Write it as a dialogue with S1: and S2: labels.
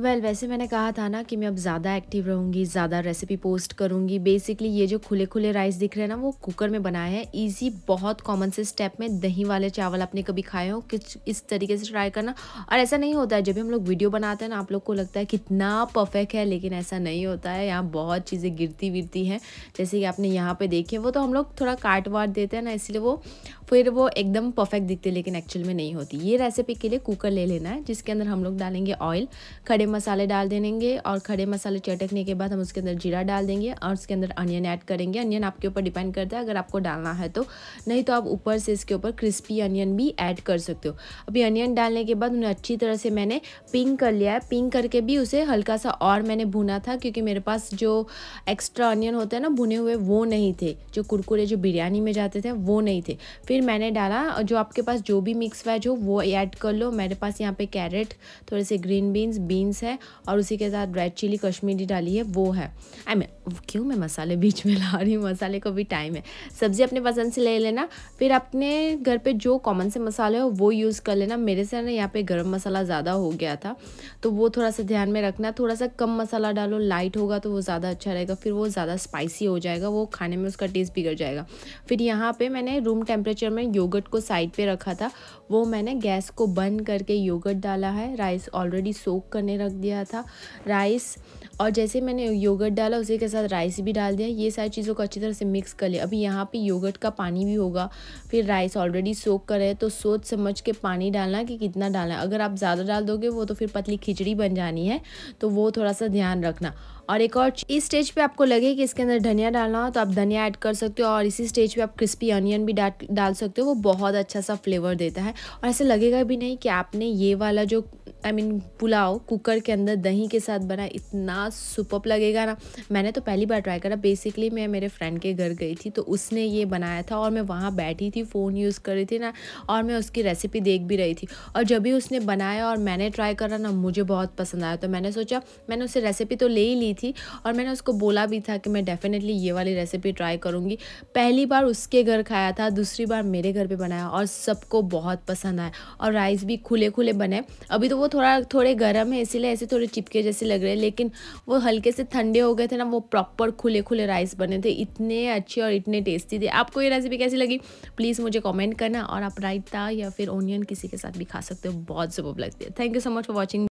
S1: well well, वैसे मैंने कहा था ना कि मैं अब ज़्यादा एक्टिव रहूँगी ज़्यादा रेसिपी पोस्ट करूँगी बेसिकली ये जो खुले खुले राइस दिख रहे हैं ना वो कुकर में बनाए हैं इजी बहुत कॉमन से स्टेप में दही वाले चावल आपने कभी खाए हो कुछ इस तरीके से ट्राई करना और ऐसा नहीं होता है जब भी हम लोग वीडियो बनाते हैं ना आप लोग को लगता है कितना परफेक्ट है लेकिन ऐसा नहीं होता है यहाँ बहुत चीज़ें गिरती विरती हैं जैसे कि आपने यहाँ पर देखी वो तो हम लोग थोड़ा काट वाट देते हैं ना इसलिए वो फिर वो एकदम परफेक्ट दिखते हैं लेकिन एक्चुअल में नहीं होती ये रेसिपी के लिए कुकर ले लेना है जिसके अंदर हम लोग डालेंगे ऑयल खड़े मसाले डाल देंगे और खड़े मसाले चटकने के बाद हम उसके अंदर जीरा डाल देंगे और उसके अंदर अनियन ऐड करेंगे अनियन आपके ऊपर डिपेंड करता है अगर आपको डालना है तो नहीं तो आप ऊपर से इसके ऊपर क्रिस्पी अनियन भी ऐड कर सकते हो अभी अनियन डालने के बाद उन्हें अच्छी तरह से मैंने पिंक कर लिया है पिंक करके भी उसे हल्का सा और मैंने भुना था क्योंकि मेरे पास जो एक्स्ट्रा अनियन होते हैं ना भुने हुए वो नहीं थे जो कुरकुरे जो बिरयानी में जाते थे वो नहीं थे फिर मैंने डाला जो आपके पास जो भी मिक्स वेज हो वो ऐड कर लो मेरे पास यहाँ पे कैरेट थोड़े से ग्रीन बीन्स बीन्स बीन्स है और उसी के साथ रेड चिली कश्मीरी डाली है वो है आई I मीन mean, क्यों मैं मसाले बीच में ला रही हूँ मसाले को भी टाइम है सब्ज़ी अपने पसंद से ले लेना फिर अपने घर पे जो कॉमन से मसाले हो वो यूज़ कर लेना मेरे से ना यहाँ पे गरम मसाला ज़्यादा हो गया था तो वो थोड़ा सा ध्यान में रखना थोड़ा सा कम मसाला डालो लाइट होगा तो वो ज़्यादा अच्छा रहेगा फिर वो ज़्यादा स्पाइसी हो जाएगा वो खाने में उसका टेस्ट बिगड़ जाएगा फिर यहाँ पर मैंने रूम टेम्परेचर में योगट को साइड पर रखा था वो मैंने गैस को बंद करके योगट डाला है राइस ऑलरेडी सोक करने रख दिया था राइस और जैसे मैंने योगट डाला उसी के साथ साथ राइस भी डाल दिया ये सारी चीज़ों को अच्छी तरह से मिक्स कर लिया अभी यहाँ पे योगर्ट का पानी भी होगा फिर राइस ऑलरेडी सोक करे तो सोच समझ के पानी डालना कि कितना डालना अगर आप ज़्यादा डाल दोगे वो तो फिर पतली खिचड़ी बन जानी है तो वो थोड़ा सा ध्यान रखना और एक और इस स्टेज पे आपको लगे कि इसके अंदर धनिया डालना हो तो आप धनिया ऐड कर सकते हो और इसी स्टेज पे आप क्रिस्पी अनियन भी डाल डाल सकते हो वो बहुत अच्छा सा फ्लेवर देता है और ऐसा लगेगा भी नहीं कि आपने ये वाला जो आई I मीन mean, पुलाव कुकर के अंदर दही के साथ बना इतना सुपअप लगेगा ना मैंने तो पहली बार ट्राई करा बेसिकली मैं मेरे फ्रेंड के घर गई थी तो उसने ये बनाया था और मैं वहाँ बैठी थी फ़ोन यूज़ कर रही थी ना और मैं उसकी रेसिपी देख भी रही थी और जब भी उसने बनाया और मैंने ट्राई करा ना मुझे बहुत पसंद आया तो मैंने सोचा मैंने उससे रेसिपी तो ले ही ली थी और मैंने उसको बोला भी था कि मैं डेफ़िनेटली ये वाली रेसिपी ट्राई करूँगी पहली बार उसके घर खाया था दूसरी बार मेरे घर पर बनाया और सबको बहुत पसंद आया और राइस भी खुले खुले बने अभी तो वो थोड़ा थोड़े गर्म है इसीलिए ऐसे थोड़े चिपके जैसे लग रहे हैं लेकिन वो हल्के से ठंडे हो गए थे ना वो प्रॉपर खुले खुले राइस बने थे इतने अच्छे और इतने टेस्टी थे आपको ये रेसिपी कैसी लगी प्लीज़ मुझे कमेंट करना और आप रायता या फिर ओनियन किसी के साथ भी खा सकते हो बहुत जबूब लगती है thank you so much for watching